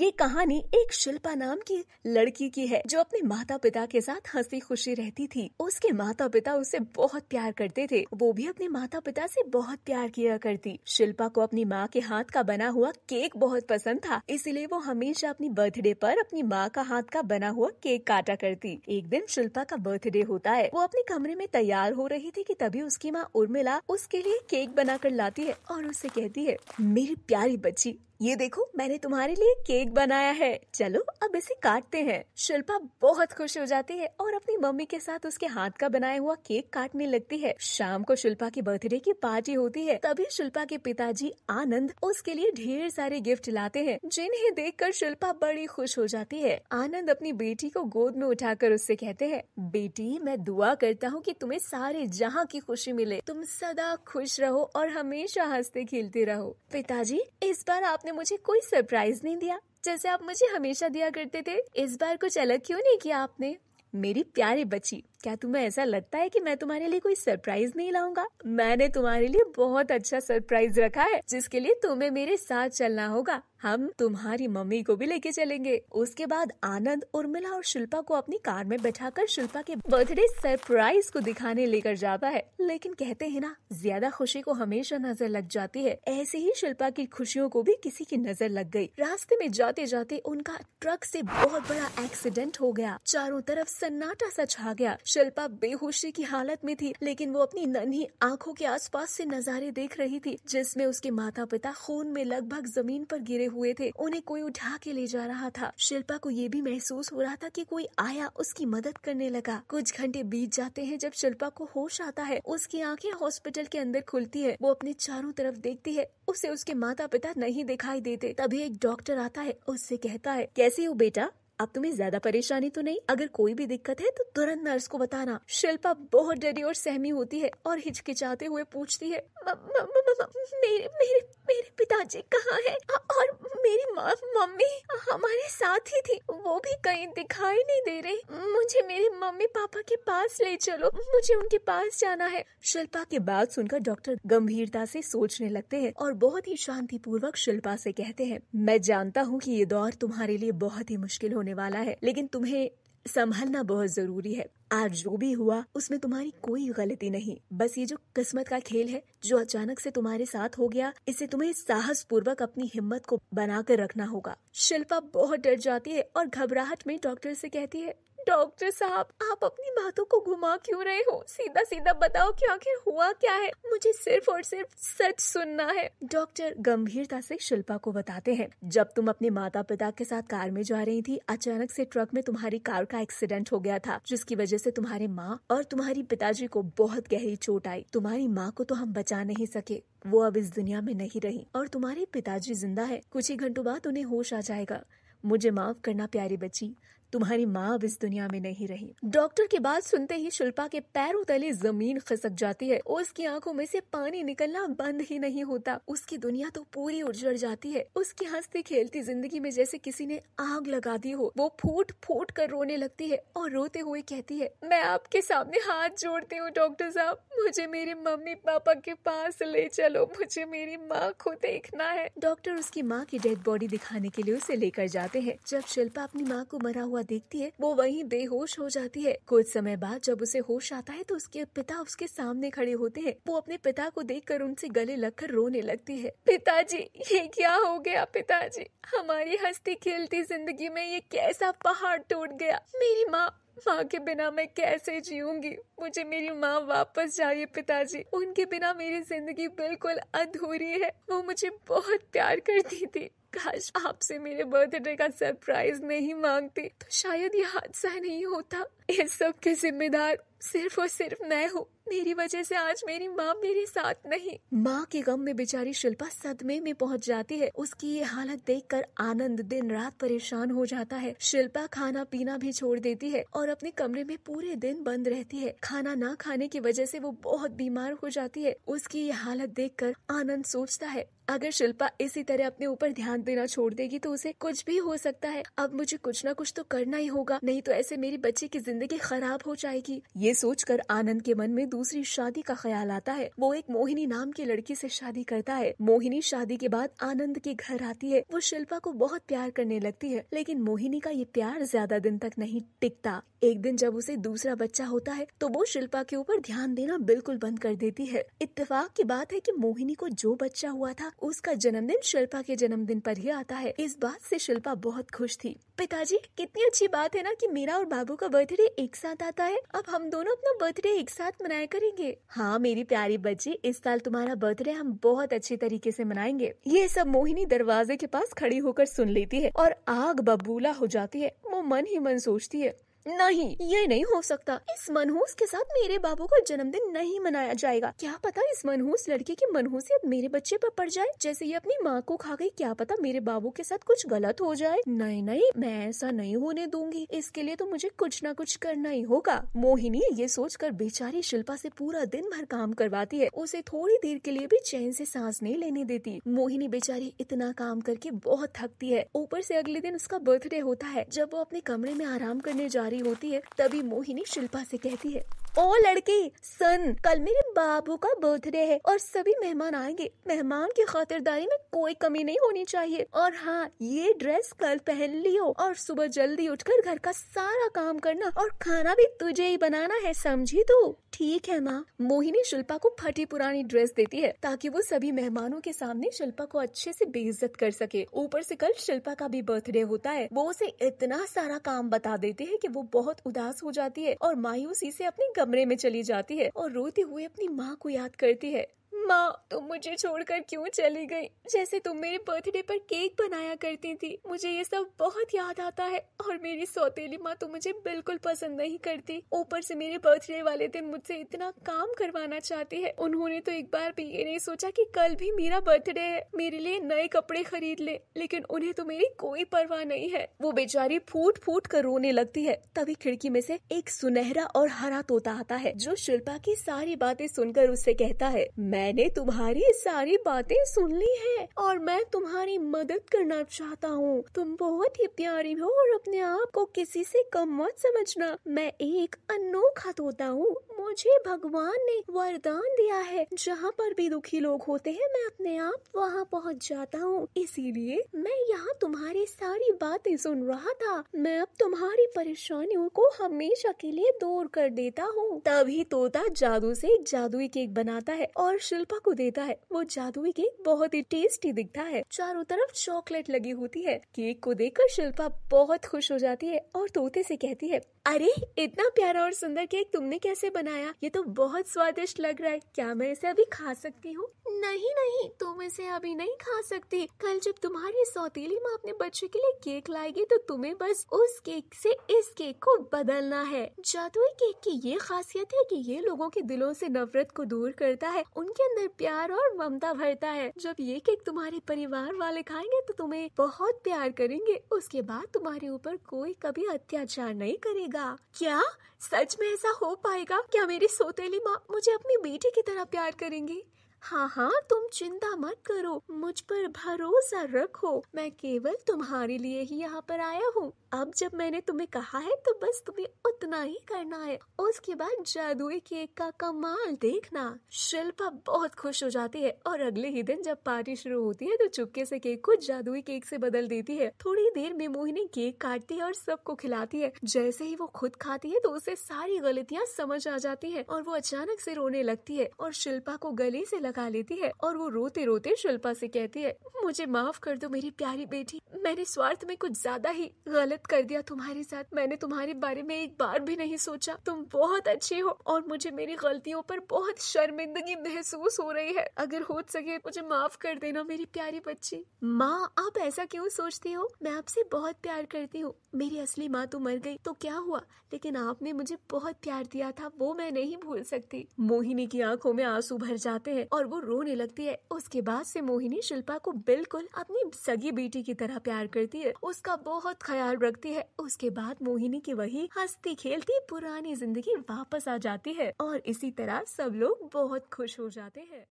ये कहानी एक शिल्पा नाम की लड़की की है जो अपने माता पिता के साथ हंसी खुशी रहती थी उसके माता पिता उसे बहुत प्यार करते थे वो भी अपने माता पिता से बहुत प्यार किया करती शिल्पा को अपनी माँ के हाथ का बना हुआ केक बहुत पसंद था इसीलिए वो हमेशा अपनी बर्थडे पर अपनी माँ का हाथ का बना हुआ केक काटा करती एक दिन शिल्पा का बर्थडे होता है वो अपने कमरे में तैयार हो रही थी कि तभी उसकी माँ उर्मिला उसके लिए केक बनाकर लाती है और उसे कहती है मेरी प्यारी बच्ची ये देखो मैंने तुम्हारे लिए केक बनाया है चलो अब इसे काटते हैं शिल्पा बहुत खुश हो जाती है और अपनी मम्मी के साथ उसके हाथ का बनाया हुआ केक काटने लगती है शाम को शिल्पा की बर्थडे की पार्टी होती है तभी शिल्पा के पिताजी आनंद उसके लिए ढेर सारे गिफ्ट लाते हैं जिन्हें देख कर शिल्पा बड़ी खुश हो जाती है आनंद अपनी बेटी को गोद में उठाकर उससे कहते हैं बेटी मैं दुआ करता हूँ की तुम्हें सारे जहाँ की खुशी मिले तुम सदा खुश रहो और हमेशा हंसते खेलते रहो पिताजी इस बार आपने आपने मुझे कोई सरप्राइज नहीं दिया जैसे आप मुझे हमेशा दिया करते थे इस बार कुछ अलग क्यों नहीं किया आपने मेरी प्यारी बच्ची क्या तुम्हें ऐसा लगता है कि मैं तुम्हारे लिए कोई सरप्राइज नहीं लाऊंगा मैंने तुम्हारे लिए बहुत अच्छा सरप्राइज रखा है जिसके लिए तुम्हें मेरे साथ चलना होगा हम तुम्हारी मम्मी को भी लेके चलेंगे उसके बाद आनंद उर्मिला और शिल्पा को अपनी कार में बैठाकर शिल्पा के बर्थडे सरप्राइज को दिखाने लेकर जाता है लेकिन कहते हैं ना ज्यादा खुशी को हमेशा नजर लग जाती है ऐसे ही शिल्पा की खुशियों को भी किसी की नजर लग गई रास्ते में जाते जाते उनका ट्रक से बहुत बड़ा एक्सीडेंट हो गया चारों तरफ सन्नाटा सा छा गया शिल्पा बेहोशी की हालत में थी लेकिन वो अपनी नन्ही आंखों के आसपास से नजारे देख रही थी जिसमें उसके माता पिता खून में लगभग जमीन पर गिरे हुए थे उन्हें कोई उठा के ले जा रहा था शिल्पा को ये भी महसूस हो रहा था कि कोई आया उसकी मदद करने लगा कुछ घंटे बीत जाते हैं जब शिल्पा को होश आता है उसकी आंखें हॉस्पिटल के अंदर खुलती है वो अपने चारों तरफ देखती है उसे उसके माता पिता नहीं दिखाई देते तभी एक डॉक्टर आता है उससे कहता है कैसे हो बेटा अब तुम्हें ज्यादा परेशानी तो नहीं अगर कोई भी दिक्कत है तो तुरंत नर्स को बताना शिल्पा बहुत डरी और सहमी होती है और हिचकिचाते हुए पूछती है मेरे मेरे मेरे पिताजी कहाँ है और मेरी मम्मी हमारे साथ ही थी वो भी कहीं दिखाई नहीं दे रही मुझे मेरे मम्मी पापा के पास ले चलो मुझे उनके पास जाना है शिल्पा की बात सुनकर डॉक्टर गंभीरता से सोचने लगते हैं और बहुत ही शांतिपूर्वक शिल्पा से कहते हैं मैं जानता हूँ कि ये दौर तुम्हारे लिए बहुत ही मुश्किल होने होने वाला है लेकिन तुम्हें संभलना बहुत जरूरी है आज जो भी हुआ उसमें तुम्हारी कोई गलती नहीं बस ये जो किस्मत का खेल है जो अचानक से तुम्हारे साथ हो गया इसे तुम्हें साहस पूर्वक अपनी हिम्मत को बनाकर रखना होगा शिल्पा बहुत डर जाती है और घबराहट में डॉक्टर से कहती है डॉक्टर साहब आप अपनी बातों को घुमा क्यों रहे हो सीधा सीधा बताओ कि आखिर हुआ क्या है मुझे सिर्फ और सिर्फ सच सुनना है डॉक्टर गंभीरता से शिल्पा को बताते हैं जब तुम अपने माता पिता के साथ कार में जा रही थी अचानक से ट्रक में तुम्हारी कार का एक्सीडेंट हो गया था जिसकी वजह वजह से तुम्हारे माँ और तुम्हारी पिताजी को बहुत गहरी चोट आई तुम्हारी माँ को तो हम बचा नहीं सके वो अब इस दुनिया में नहीं रही और तुम्हारे पिताजी जिंदा है कुछ ही घंटों बाद उन्हें होश आ जाएगा मुझे माफ करना प्यारी बच्ची तुम्हारी माँ अब इस दुनिया में नहीं रही डॉक्टर की बात सुनते ही शिल्पा के पैरों तले जमीन खिसक जाती है और उसकी आंखों में से पानी निकलना बंद ही नहीं होता उसकी दुनिया तो पूरी उजड़ जाती है उसकी हंसती खेलती जिंदगी में जैसे किसी ने आग लगा दी हो वो फूट फूट कर रोने लगती है और रोते हुए कहती है मैं आपके सामने हाथ जोड़ती हूँ डॉक्टर साहब मुझे मेरे मम्मी पापा के पास ले चलो मुझे मेरी माँ को देखना है डॉक्टर उसकी माँ की डेड बॉडी दिखाने के लिए उसे लेकर जाते हैं जब शिल्पा अपनी माँ को मरा हुआ हुआ देखती है वो वहीं बेहोश हो जाती है कुछ समय बाद जब उसे होश आता है तो उसके पिता उसके सामने खड़े होते हैं वो अपने पिता को देख कर उनसे गले लगकर रोने लगती है पिताजी ये क्या हो गया पिताजी हमारी हस्ती खेलती जिंदगी में ये कैसा पहाड़ टूट गया मेरी माँ माँ के बिना मैं कैसे जीऊंगी मुझे मेरी माँ वापस चाहिए पिताजी उनके बिना मेरी जिंदगी बिल्कुल अधूरी है वो मुझे बहुत प्यार करती थी काश आपसे मेरे बर्थडे का सरप्राइज नहीं मांगती तो शायद ये हादसा नहीं होता इस सब के जिम्मेदार सिर्फ और सिर्फ मैं हूँ मेरी वजह से आज मेरी माँ मेरे साथ नहीं माँ के गम में बेचारी शिल्पा सदमे में पहुँच जाती है उसकी ये हालत देख कर आनंद दिन रात परेशान हो जाता है शिल्पा खाना पीना भी छोड़ देती है और अपने कमरे में पूरे दिन बंद रहती है खाना ना खाने की वजह से वो बहुत बीमार हो जाती है उसकी ये हालत देखकर आनंद सोचता है अगर शिल्पा इसी तरह अपने ऊपर ध्यान देना छोड़ देगी तो उसे कुछ भी हो सकता है अब मुझे कुछ ना कुछ तो करना ही होगा नहीं तो ऐसे मेरी बच्चे की जिंदगी खराब हो जाएगी ये सोचकर आनंद के मन में दूसरी शादी का ख्याल आता है वो एक मोहिनी नाम की लड़की से शादी करता है मोहिनी शादी के बाद आनंद के घर आती है वो शिल्पा को बहुत प्यार करने लगती है लेकिन मोहिनी का ये प्यार ज्यादा दिन तक नहीं टिकता एक दिन जब उसे दूसरा बच्चा होता है तो वो शिल्पा के ऊपर ध्यान देना बिल्कुल बंद कर देती है इत्तेफाक की बात है कि मोहिनी को जो बच्चा हुआ था उसका जन्मदिन शिल्पा के जन्मदिन पर ही आता है इस बात से शिल्पा बहुत खुश थी पिताजी कितनी अच्छी बात है ना कि मेरा और बाबू का बर्थडे एक साथ आता है अब हम दोनों अपना बर्थडे एक साथ मनाया करेंगे हाँ मेरी प्यारी बच्ची इस साल तुम्हारा बर्थडे हम बहुत अच्छे तरीके से मनाएंगे ये सब मोहिनी दरवाजे के पास खड़ी होकर सुन लेती है और आग बबूला हो जाती है वो मन ही मन सोचती है नहीं ये नहीं हो सकता इस मनहूस के साथ मेरे बाबू का जन्मदिन नहीं मनाया जाएगा क्या पता इस मनहूस लड़के की मनहूसियत मेरे बच्चे पर पड़ जाए जैसे ये अपनी माँ को खा गई क्या पता मेरे बाबू के साथ कुछ गलत हो जाए नहीं नहीं मैं ऐसा नहीं होने दूंगी इसके लिए तो मुझे कुछ न कुछ करना ही होगा मोहिनी ये सोच कर बेचारी शिल्पा से पूरा दिन भर काम करवाती है उसे थोड़ी देर के लिए भी चैन से सांस नहीं लेने देती मोहिनी बेचारी इतना काम करके बहुत थकती है ऊपर से अगले दिन उसका बर्थडे होता है जब वो अपने कमरे में आराम करने जा रही होती है तभी मोहिनी शिल्पा से कहती है ओ लड़के सन कल मेरे बाबू का बर्थडे है और सभी मेहमान आएंगे मेहमान की खातिरदारी में कोई कमी नहीं होनी चाहिए और हाँ ये ड्रेस कल पहन लियो और सुबह जल्दी उठकर घर का सारा काम करना और खाना भी तुझे ही बनाना है समझी तू ठीक है माँ मोहिनी शिल्पा को फटी पुरानी ड्रेस देती है ताकि वो सभी मेहमानों के सामने शिल्पा को अच्छे से बेइज्जत कर सके ऊपर से कल शिल्पा का भी बर्थडे होता है वो उसे इतना सारा काम बता देती है की वो बहुत उदास हो जाती है और मायूसी से अपने कमरे में चली जाती है और रोते हुए अपनी माँ को याद करती है माँ तुम मुझे छोड़कर क्यों चली गई जैसे तुम मेरे बर्थडे पर केक बनाया करती थी मुझे ये सब बहुत याद आता है और मेरी सौतेली माँ तो मुझे बिल्कुल पसंद नहीं करती ऊपर से मेरे बर्थडे वाले दिन मुझसे इतना काम करवाना चाहती है उन्होंने तो एक बार भी ये नहीं सोचा कि कल भी मेरा बर्थडे है मेरे लिए नए कपड़े खरीद ले लेकिन उन्हें तो मेरी कोई परवाह नहीं है वो बेचारी फूट फूट कर रोने लगती है तभी खिड़की में से एक सुनहरा और हरा तोता आता है जो शिल्पा की सारी बातें सुनकर उससे कहता है मैंने मैंने तुम्हारी सारी बातें सुन ली है और मैं तुम्हारी मदद करना चाहता हूँ तुम बहुत ही प्यारी हो और अपने आप को किसी से कम मत समझना मैं एक अनोखा तोता हूँ मुझे भगवान ने वरदान दिया है जहाँ पर भी दुखी लोग होते हैं मैं अपने आप वहाँ पहुँच जाता हूँ इसीलिए मैं यहाँ तुम्हारी सारी बातें सुन रहा था मैं अब तुम्हारी परेशानियों को हमेशा के लिए दूर कर देता हूँ तभी तोता जादू से एक जादुई केक बनाता है और शिल्पा को देता है वो जादुई केक बहुत ही टेस्टी दिखता है चारों तरफ चॉकलेट लगी होती है केक को देखकर शिल्पा बहुत खुश हो जाती है और तोते से कहती है अरे इतना प्यारा और सुंदर केक तुमने कैसे बनाया ये तो बहुत स्वादिष्ट लग रहा है क्या मैं इसे अभी खा सकती हूँ नहीं नहीं तुम इसे अभी नहीं खा सकती कल जब तुम्हारी सौतीली माँ अपने बच्चे के लिए केक लाएगी तो तुम्हें बस उस केक से इस केक को बदलना है जादुई केक की ये खासियत है कि ये लोगों के दिलों से नफरत को दूर करता है उनके अंदर प्यार और ममता भरता है जब ये केक तुम्हारे परिवार वाले खाएंगे तो तुम्हें बहुत प्यार करेंगे उसके बाद तुम्हारे ऊपर कोई कभी अत्याचार नहीं करेगा लगा क्या सच में ऐसा हो पाएगा क्या मेरी सोतेली माँ मुझे अपनी बेटी की तरह प्यार करेंगी हाँ हाँ तुम चिंता मत करो मुझ पर भरोसा रखो मैं केवल तुम्हारे लिए ही यहाँ पर आया हूँ अब जब मैंने तुम्हें कहा है तो बस तुम्हें उतना ही करना है उसके बाद जादुई केक का कमाल देखना शिल्पा बहुत खुश हो जाती है और अगले ही दिन जब पार्टी शुरू होती है तो चुपके से केक को जादुई केक से बदल देती है थोड़ी देर में मोहिनी केक काटती है और सबको खिलाती है जैसे ही वो खुद खाती है तो उसे सारी गलतियाँ समझ आ जाती है और वो अचानक से रोने लगती है और शिल्पा को गले से लगा लेती है और वो रोते रोते शिल्पा से कहती है मुझे माफ कर दो मेरी प्यारी बेटी मैंने स्वार्थ में कुछ ज्यादा ही गलत कर दिया तुम्हारे साथ मैंने तुम्हारे बारे में एक बार भी नहीं सोचा तुम बहुत अच्छे हो और मुझे मेरी गलतियों पर बहुत शर्मिंदगी महसूस हो रही है अगर हो सके मुझे माफ कर देना मेरी प्यारी बच्ची माँ आप ऐसा क्यों सोचती हो मैं आपसे बहुत प्यार करती हूँ मेरी असली माँ तो मर गई तो क्या हुआ लेकिन आपने मुझे बहुत प्यार दिया था वो मैं नहीं भूल सकती मोहिनी की आंखों में आंसू भर जाते हैं और वो रोने लगती है उसके बाद से मोहिनी शिल्पा को बिल्कुल अपनी सगी बेटी की तरह प्यार करती है उसका बहुत ख्याल रखती है उसके बाद मोहिनी की वही हंसती खेलती पुरानी जिंदगी वापस आ जाती है और इसी तरह सब लोग बहुत खुश हो जाते हैं